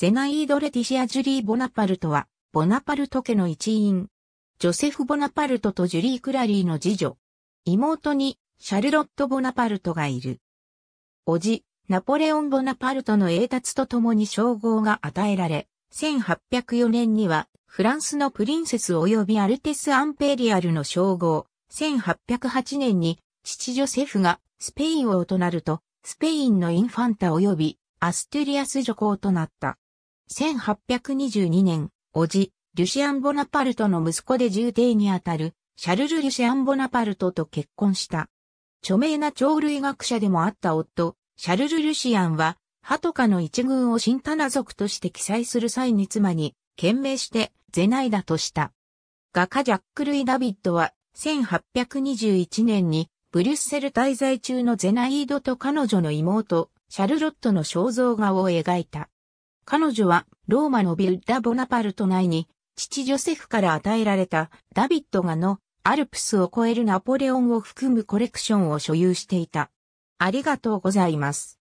ゼナイード・レティシア・ジュリー・ボナパルトは、ボナパルト家の一員。ジョセフ・ボナパルトとジュリー・クラリーの次女。妹に、シャルロット・ボナパルトがいる。おじ、ナポレオン・ボナパルトの栄達と共に称号が与えられ、1804年には、フランスのプリンセス及びアルテス・アンペリアルの称号、1808年に、父ジョセフがスペイン王となると、スペインのインファンタ及びアステリアス女皇となった。1822年、おじ、リュシアン・ボナパルトの息子で重帝にあたる、シャルル・リュシアン・ボナパルトと結婚した。著名な鳥類学者でもあった夫、シャルル・リュシアンは、ハトカの一群を新タナ族として記載する際に妻に、懸命して、ゼナイだとした。画家ジャック・ルイ・ダビッドは、1821年に、ブリュッセル滞在中のゼナイードと彼女の妹、シャルロットの肖像画を描いた。彼女はローマのビルダ・ボナパルト内に父ジョセフから与えられたダビッドがのアルプスを超えるナポレオンを含むコレクションを所有していた。ありがとうございます。